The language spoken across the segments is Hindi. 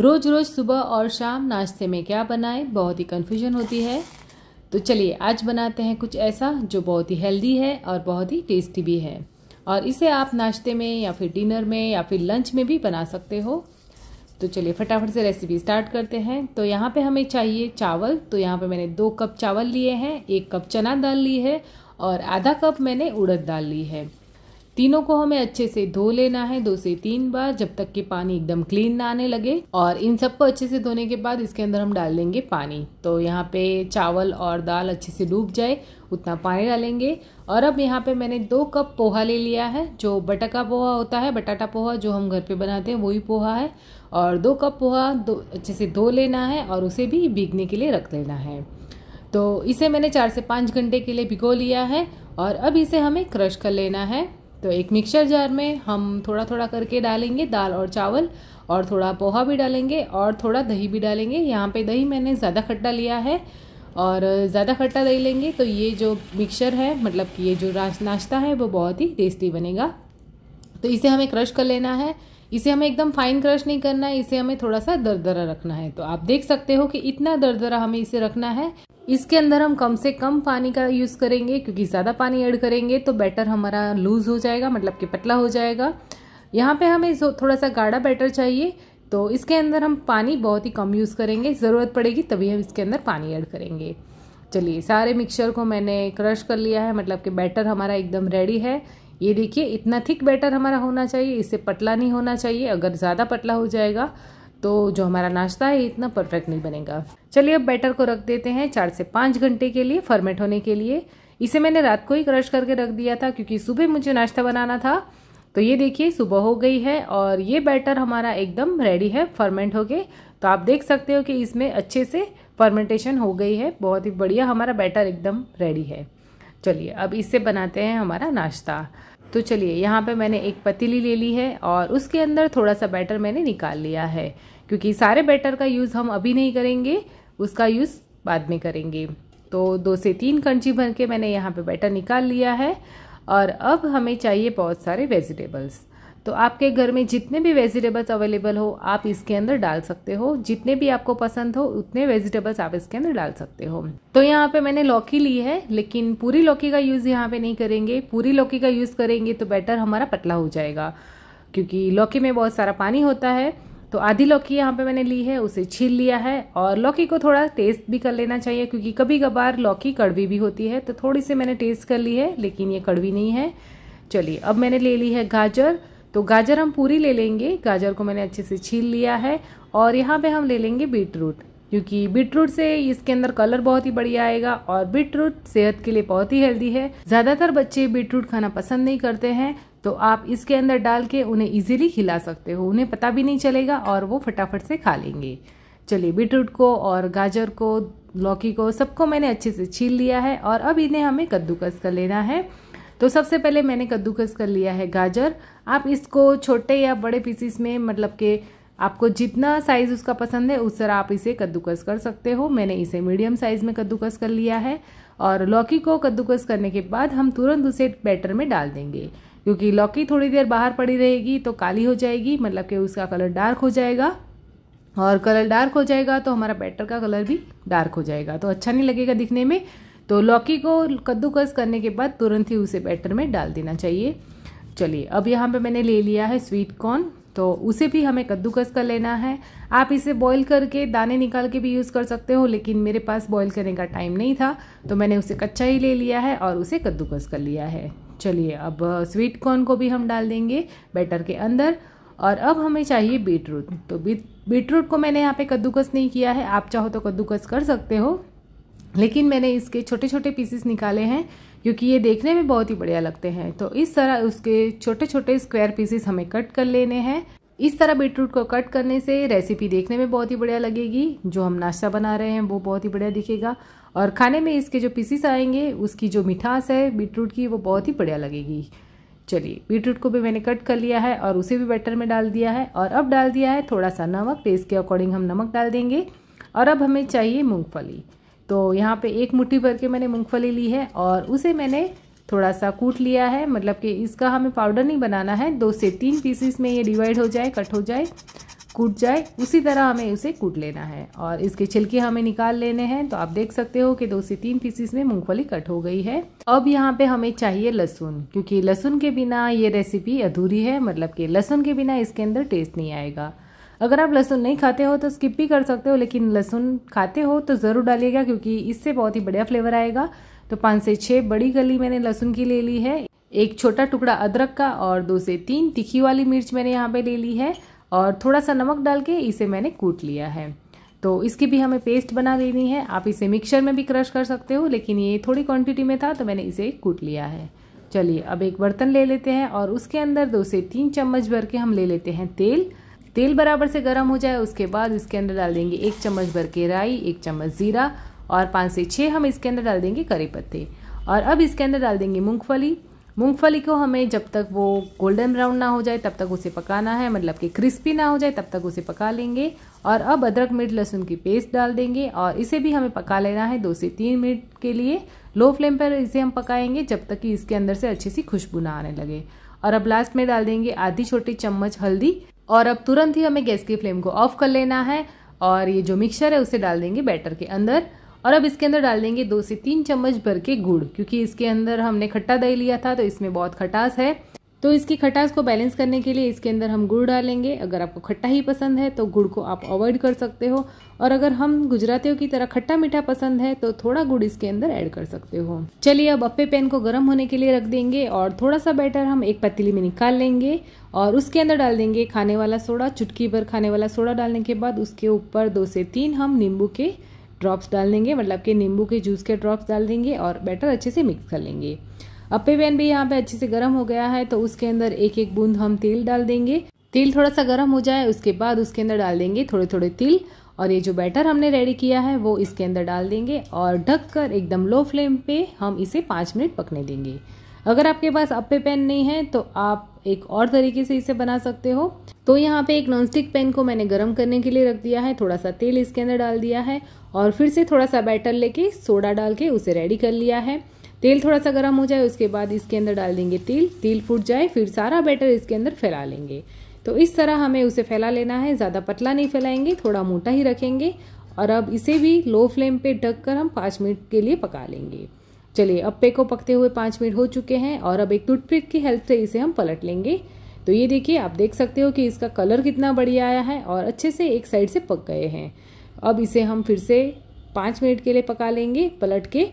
रोज़ रोज़ सुबह और शाम नाश्ते में क्या बनाएं बहुत ही कन्फ्यूजन होती है तो चलिए आज बनाते हैं कुछ ऐसा जो बहुत ही हेल्दी है और बहुत ही टेस्टी भी है और इसे आप नाश्ते में या फिर डिनर में या फिर लंच में भी बना सकते हो तो चलिए फटाफट से रेसिपी स्टार्ट करते हैं तो यहाँ पे हमें चाहिए चावल तो यहाँ पे मैंने दो कप चावल लिए हैं एक कप चना दाल ली है और आधा कप मैंने उड़द दाल ली है तीनों को हमें अच्छे से धो लेना है दो से तीन बार जब तक कि पानी एकदम क्लीन ना आने लगे और इन सबको अच्छे से धोने के बाद इसके अंदर हम डाल देंगे पानी तो यहाँ पे चावल और दाल अच्छे से डूब जाए उतना पानी डालेंगे और अब यहाँ पे मैंने दो कप पोहा ले लिया है जो बटका पोहा होता है बटाटा पोहा जो हम घर पे बनाते हैं वही पोहा है और दो कप पोहा दो अच्छे से धो लेना है और उसे भी भीगने के लिए रख लेना है तो इसे मैंने चार से पाँच घंटे के लिए भिगो लिया है और अब इसे हमें क्रश कर लेना है तो एक मिक्सर जार में हम थोड़ा थोड़ा करके डालेंगे दाल और चावल और थोड़ा पोहा भी डालेंगे और थोड़ा दही भी डालेंगे यहाँ पे दही मैंने ज़्यादा खट्टा लिया है और ज़्यादा खट्टा दही लेंगे तो ये जो मिक्सर है मतलब कि ये जो नाश्ता है वो बहुत ही टेस्टी बनेगा तो इसे हमें क्रश कर लेना है इसे हमें एकदम फाइन क्रश नहीं करना है इसे हमें थोड़ा सा दरदरा रखना है तो आप देख सकते हो कि इतना दरदरा हमें इसे रखना है इसके अंदर हम कम से कम पानी का यूज़ करेंगे क्योंकि ज़्यादा पानी ऐड करेंगे तो बैटर हमारा लूज़ हो जाएगा मतलब कि पतला हो जाएगा यहाँ पे हमें थोड़ा सा गाढ़ा बैटर चाहिए तो इसके अंदर हम पानी बहुत ही कम यूज़ करेंगे ज़रूरत पड़ेगी तभी हम इसके अंदर पानी ऐड करेंगे चलिए सारे मिक्सचर को मैंने क्रश कर लिया है मतलब कि बैटर हमारा एकदम रेडी है ये देखिए इतना थिक बैटर हमारा होना चाहिए इससे पतला नहीं होना चाहिए अगर ज़्यादा पतला हो जाएगा तो जो हमारा नाश्ता है इतना परफेक्ट नहीं बनेगा चलिए अब बैटर को रख देते हैं चार से पाँच घंटे के लिए फर्मेट होने के लिए इसे मैंने रात को ही क्रश करके रख दिया था क्योंकि सुबह मुझे नाश्ता बनाना था तो ये देखिए सुबह हो गई है और ये बैटर हमारा एकदम रेडी है फर्मेंट हो गए तो आप देख सकते हो कि इसमें अच्छे से फर्मेंटेशन हो गई है बहुत ही बढ़िया हमारा बैटर एकदम रेडी है चलिए अब इससे बनाते हैं हमारा नाश्ता तो चलिए यहाँ पे मैंने एक पतीली ले ली है और उसके अंदर थोड़ा सा बैटर मैंने निकाल लिया है क्योंकि सारे बैटर का यूज़ हम अभी नहीं करेंगे उसका यूज़ बाद में करेंगे तो दो से तीन कंची भर के मैंने यहाँ पे बैटर निकाल लिया है और अब हमें चाहिए बहुत सारे वेजिटेबल्स तो आपके घर में जितने भी वेजिटेबल्स अवेलेबल हो आप इसके अंदर डाल सकते हो जितने भी आपको पसंद हो उतने वेजिटेबल्स आप इसके अंदर डाल सकते हो तो यहाँ पे मैंने लौकी ली है लेकिन पूरी लौकी का यूज़ यहाँ पे नहीं करेंगे पूरी लौकी का यूज़ करेंगे तो बैटर हमारा पतला हो जाएगा क्योंकि लौकी में बहुत सारा पानी होता है तो आधी लौकी यहाँ पे मैंने ली है उसे छील लिया है और लौकी को थोड़ा टेस्ट भी कर लेना चाहिए क्योंकि कभी कभार लौकी कड़वी भी होती है तो थोड़ी सी मैंने टेस्ट कर ली है लेकिन ये कड़वी नहीं है चलिए अब मैंने ले ली है गाजर तो गाजर हम पूरी ले लेंगे गाजर को मैंने अच्छे से छील लिया है और यहाँ पे हम ले लेंगे बीट रूट क्योंकि बीट रूट से इसके अंदर कलर बहुत ही बढ़िया आएगा और बीट रूट सेहत के लिए बहुत ही हेल्दी है ज़्यादातर बच्चे बीट रूट खाना पसंद नहीं करते हैं तो आप इसके अंदर डाल के उन्हें इजीली खिला सकते हो उन्हें पता भी नहीं चलेगा और वो फटाफट से खा लेंगे चलिए बीटरूट को और गाजर को लौकी को सबको मैंने अच्छे से छील लिया है और अब इन्हें हमें कद्दूकस कर लेना है तो सबसे पहले मैंने कद्दूकस कर लिया है गाजर आप इसको छोटे या बड़े पीसीस में मतलब के आपको जितना साइज़ उसका पसंद है उस तरह आप इसे कद्दूकस कर सकते हो मैंने इसे मीडियम साइज़ में कद्दूकस कर लिया है और लौकी को कद्दूकस करने के बाद हम तुरंत उसे बैटर में डाल देंगे क्योंकि लौकी थोड़ी देर बाहर पड़ी रहेगी तो काली हो जाएगी मतलब कि उसका कलर डार्क हो जाएगा और कलर डार्क हो जाएगा तो हमारा बैटर का कलर भी डार्क हो जाएगा तो अच्छा नहीं लगेगा दिखने में तो लौकी को कद्दूकस करने के बाद तुरंत ही उसे बैटर में डाल देना चाहिए चलिए अब यहाँ पे मैंने ले लिया है स्वीट कॉर्न तो उसे भी हमें कद्दूकस कर लेना है आप इसे बॉईल करके दाने निकाल के भी यूज़ कर सकते हो लेकिन मेरे पास बॉईल करने का टाइम नहीं था तो मैंने उसे कच्चा ही ले लिया है और उसे कद्दूकस कर लिया है चलिए अब स्वीट कॉर्न को भी हम डाल देंगे बैटर के अंदर और अब हमें चाहिए बीटरूट तो बीट बीटरूट को मैंने यहाँ पे कद्दूकस नहीं किया है आप चाहो तो कद्दूकस कर सकते हो लेकिन मैंने इसके छोटे छोटे पीसेस निकाले हैं क्योंकि ये देखने में बहुत ही बढ़िया लगते हैं तो इस तरह उसके छोटे छोटे स्क्वायर पीसेस हमें कट कर लेने हैं इस तरह बीटरूट को कट करने से रेसिपी देखने में बहुत ही बढ़िया लगेगी जो हम नाश्ता बना रहे हैं वो बहुत ही बढ़िया दिखेगा और खाने में इसके जो पीसीस आएंगे उसकी जो मिठास है बीटरूट की वो बहुत ही बढ़िया लगेगी चलिए बीटरूट को भी मैंने कट कर लिया है और उसे भी बैटर में डाल दिया है और अब डाल दिया है थोड़ा सा नमक टेस्ट के अकॉर्डिंग हम नमक डाल देंगे और अब हमें चाहिए मूँगफली तो यहाँ पे एक मुट्ठी भर के मैंने मूंगफली ली है और उसे मैंने थोड़ा सा कूट लिया है मतलब कि इसका हमें पाउडर नहीं बनाना है दो से तीन पीसीस में ये डिवाइड हो जाए कट हो जाए कूट जाए उसी तरह हमें उसे कूट लेना है और इसके छिलके हमें निकाल लेने हैं तो आप देख सकते हो कि दो से तीन पीसीस में मूंगफली कट हो गई है अब यहाँ पे हमें चाहिए लहसुन क्योंकि लहसुन के बिना ये रेसिपी अधूरी है मतलब कि लहसुन के बिना इसके अंदर टेस्ट नहीं आएगा अगर आप लहसुन नहीं खाते हो तो स्किप भी कर सकते हो लेकिन लहसुन खाते हो तो ज़रूर डालिएगा क्योंकि इससे बहुत ही बढ़िया फ्लेवर आएगा तो पाँच से छः बड़ी गली मैंने लहसुन की ले ली है एक छोटा टुकड़ा अदरक का और दो से तीन तीखी वाली मिर्च मैंने यहाँ पे ले ली है और थोड़ा सा नमक डाल के इसे मैंने कूट लिया है तो इसकी भी हमें पेस्ट बना लेनी है आप इसे मिक्सर में भी क्रश कर सकते हो लेकिन ये थोड़ी क्वांटिटी में था तो मैंने इसे कूट लिया है चलिए अब एक बर्तन ले लेते हैं और उसके अंदर दो से तीन चम्मच भर के हम ले लेते हैं तेल तेल बराबर से गर्म हो जाए उसके बाद इसके अंदर डाल देंगे एक चम्मच भर के राई एक चम्मच ज़ीरा और पाँच से छः हम इसके अंदर डाल देंगे करी पत्ते और अब इसके अंदर डाल देंगे मूँगफली मूँगफली को हमें जब तक वो गोल्डन ब्राउन ना हो जाए तब तक उसे पकाना है मतलब कि क्रिस्पी ना हो जाए तब तक उसे पका लेंगे और अब अदरक मिर्च लहसुन की पेस्ट डाल देंगे और इसे भी हमें पका लेना है दो से तीन मिनट के लिए लो फ्लेम पर इसे हम पकाएंगे जब तक कि इसके अंदर से अच्छी सी खुशबू ना आने लगे और अब लास्ट में डाल देंगे आधी छोटी चम्मच हल्दी और अब तुरंत ही हमें गैस की फ्लेम को ऑफ कर लेना है और ये जो मिक्सर है उसे डाल देंगे बैटर के अंदर और अब इसके अंदर डाल देंगे दो से तीन चम्मच भर के गुड़ क्योंकि इसके अंदर हमने खट्टा दही लिया था तो इसमें बहुत खटास है तो इसकी खटास को बैलेंस करने के लिए इसके अंदर हम गुड़ डालेंगे अगर आपको खट्टा ही पसंद है तो गुड़ को आप अवॉइड कर सकते हो और अगर हम गुजरातियों की तरह खट्टा मीठा पसंद है तो थोड़ा गुड़ इसके अंदर ऐड कर सकते हो चलिए अब अप्पे पैन को गर्म होने के लिए रख देंगे और थोड़ा सा बैटर हम एक पतीली में निकाल लेंगे और उसके अंदर डाल देंगे खाने वाला सोडा चुटकी भर खाने वाला सोडा डालने के बाद उसके ऊपर दो से तीन हम नींबू के ड्रॉप्स डाल देंगे मतलब कि नींबू के जूस के ड्रॉप्स डाल देंगे और बैटर अच्छे से मिक्स कर लेंगे अपे पैन भी यहाँ पे अच्छे से गर्म हो गया है तो उसके अंदर एक एक बूंद हम तेल डाल देंगे तेल थोड़ा सा गर्म हो जाए उसके बाद उसके अंदर डाल देंगे थोड़े थोड़े तिल और ये जो बैटर हमने रेडी किया है वो इसके अंदर डाल देंगे और ढककर एकदम लो फ्लेम पे हम इसे पाँच मिनट पकने देंगे अगर आपके पास अप्पे पैन नहीं है तो आप एक और तरीके से इसे बना सकते हो तो यहाँ पे एक नॉनस्टिक पैन को मैंने गर्म करने के लिए रख दिया है थोड़ा सा तेल इसके अंदर डाल दिया है और फिर से थोड़ा सा बैटर लेके सोडा डाल के उसे रेडी कर लिया है तेल थोड़ा सा गर्म हो जाए उसके बाद इसके अंदर डाल देंगे तिल तिल फूट जाए फिर सारा बैटर इसके अंदर फैला लेंगे तो इस तरह हमें उसे फैला लेना है ज़्यादा पतला नहीं फैलाएंगे थोड़ा मोटा ही रखेंगे और अब इसे भी लो फ्लेम पे ढक कर हम पाँच मिनट के लिए पका लेंगे चलिए अप्पे को पकते हुए पाँच मिनट हो चुके हैं और अब एक टूथपिक की हेल्प से इसे हम पलट लेंगे तो ये देखिए आप देख सकते हो कि इसका कलर कितना बढ़िया आया है और अच्छे से एक साइड से पक गए हैं अब इसे हम फिर से पाँच मिनट के लिए पका लेंगे पलट के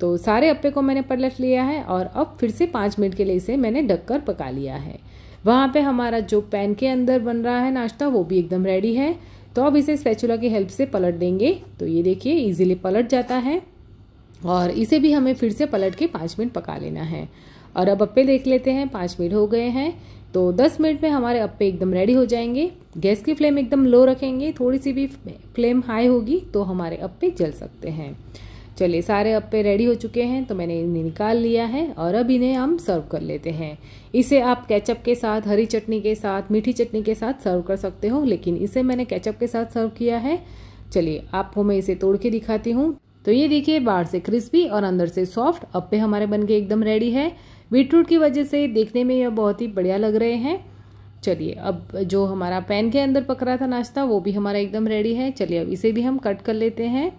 तो सारे अप्पे को मैंने पलट लिया है और अब फिर से पाँच मिनट के लिए इसे मैंने ढक कर पका लिया है वहाँ पे हमारा जो पैन के अंदर बन रहा है नाश्ता वो भी एकदम रेडी है तो अब इसे स्पैचुला की हेल्प से पलट देंगे तो ये देखिए इजीली पलट जाता है और इसे भी हमें फिर से पलट के पाँच मिनट पका लेना है और अब अप्पे देख लेते हैं पाँच मिनट हो गए हैं तो दस मिनट में हमारे अप्पे एकदम रेडी हो जाएंगे गैस की फ्लेम एकदम लो रखेंगे थोड़ी सी भी फ्लेम हाई होगी तो हमारे अप्पे जल सकते हैं चलिए सारे अप्पे रेडी हो चुके हैं तो मैंने इन्हें निकाल लिया है और अब इन्हें हम सर्व कर लेते हैं इसे आप कैचअप के साथ हरी चटनी के साथ मीठी चटनी के साथ सर्व कर सकते हो लेकिन इसे मैंने कैचअप के साथ सर्व किया है चलिए आपको मैं इसे तोड़ के दिखाती हूँ तो ये देखिए बाहर से क्रिस्पी और अंदर से सॉफ्ट अप्पे हमारे बन के एकदम रेडी है बीटरूट की वजह से देखने में यह बहुत ही बढ़िया लग रहे हैं चलिए अब जो हमारा पैन के अंदर पक रहा था नाश्ता वो भी हमारा एकदम रेडी है चलिए अब इसे भी हम कट कर लेते हैं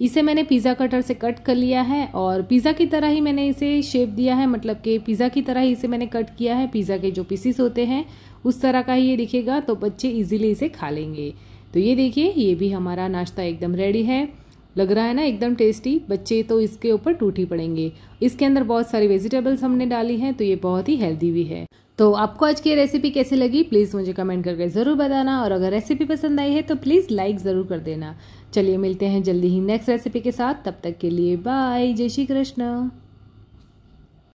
इसे मैंने पिज़्ज़ा कटर से कट कर लिया है और पिज़्ज़ा की तरह ही मैंने इसे शेप दिया है मतलब कि पिज़्ज़ा की तरह ही इसे मैंने कट किया है पिज़्ज़ा के जो पीसीस होते हैं उस तरह का ही ये दिखेगा तो बच्चे इजीली इसे खा लेंगे तो ये देखिए ये भी हमारा नाश्ता एकदम रेडी है लग रहा है ना एकदम टेस्टी बच्चे तो इसके ऊपर टूटी पड़ेंगे इसके अंदर बहुत सारी वेजिटेबल्स हमने डाली हैं तो ये बहुत ही हेल्दी भी है तो आपको आज की रेसिपी कैसी लगी प्लीज़ मुझे कमेंट करके ज़रूर बताना और अगर रेसिपी पसंद आई है तो प्लीज़ लाइक ज़रूर कर देना चलिए मिलते हैं जल्दी ही नेक्स्ट रेसिपी के साथ तब तक के लिए बाय जय श्री कृष्ण